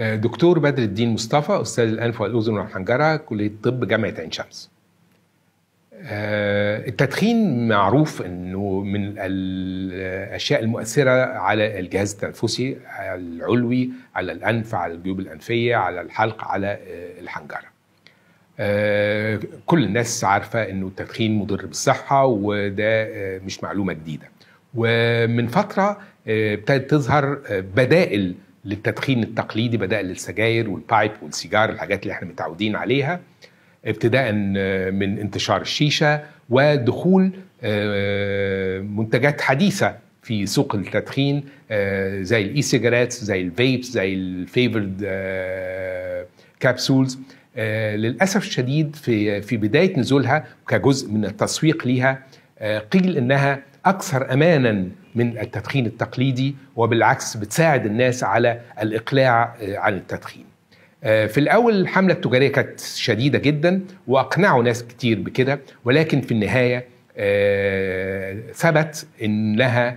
آه، دكتور بدر الدين مصطفى استاذ الانف والاذن والحنجره كليه الطب جامعه عين شمس آه، التدخين معروف انه من الاشياء المؤثره على الجهاز التنفسي العلوي على الانف على الجيوب الانفيه على الحلق على آه، الحنجره كل الناس عارفه انه التدخين مضر بالصحه وده مش معلومه جديده ومن فتره ابتدت تظهر بدائل للتدخين التقليدي بدأ للسجاير والبايب والسيجار الحاجات اللي احنا متعودين عليها ابتداء آه، من انتشار الشيشة ودخول آه، منتجات حديثة في سوق التدخين آه، زي الاي سيجارات زي الفيبس زي الفيفرد كابسولز للاسف الشديد في في بدايه نزولها كجزء من التسويق ليها قيل انها اكثر امانا من التدخين التقليدي وبالعكس بتساعد الناس على الإقلاع آه، عن التدخين آه، في الأول الحملة التجارية كانت شديدة جدا وأقنعوا ناس كتير بكده ولكن في النهاية آه، ثبت أنها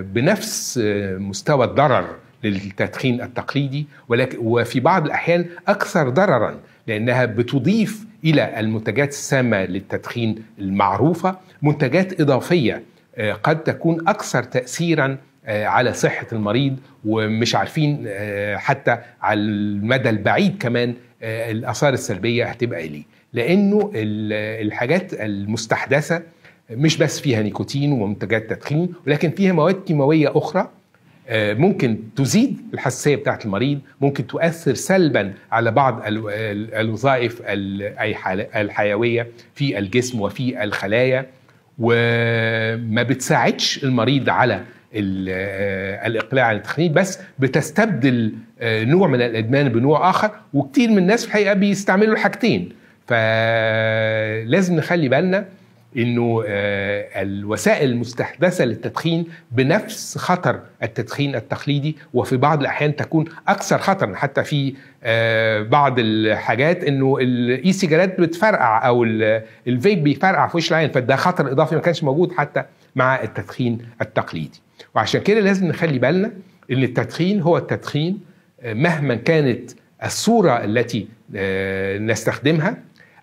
بنفس مستوى الضرر للتدخين التقليدي ولكن وفي بعض الأحيان أكثر ضررا لأنها بتضيف إلى المنتجات السامة للتدخين المعروفة منتجات إضافية آه، قد تكون اكثر تاثيرا آه، على صحه المريض ومش عارفين آه، حتى على المدى البعيد كمان الاثار السلبيه هتبقى ايه لانه الحاجات المستحدثه مش بس فيها نيكوتين ومنتجات تدخين ولكن فيها مواد كيماويه اخرى ممكن تزيد الحساسيه بتاعه المريض ممكن تؤثر سلبا على بعض الوظائف الحيويه في الجسم وفي الخلايا وما بتساعدش المريض على آه، الاقلاع عن التخدير بس بتستبدل آه، نوع من الادمان بنوع اخر وكتير من الناس في الحقيقه بيستعملوا الحاجتين فلازم نخلي بالنا انه آه، الوسائل المستحدثه للتدخين بنفس خطر التدخين التقليدي وفي بعض الاحيان تكون اكثر خطرا حتى في آه، بعض الحاجات انه الاي سيجارات بتفرقع او الفيب بيفرقع في وش العين فده خطر اضافي ما كانش موجود حتى مع التدخين التقليدي وعشان كده لازم نخلي بالنا ان التدخين هو التدخين آه، مهما كانت الصوره التي نستخدمها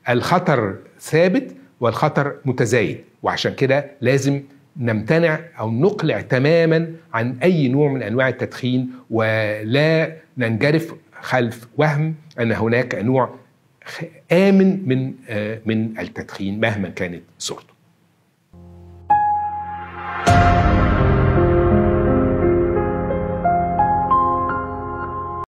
الخطر ثابت والخطر متزايد وعشان كده لازم نمتنع او نقلع تماما عن اي نوع من انواع التدخين ولا ننجرف خلف وهم ان هناك نوع امن من آه، من التدخين مهما كانت صورته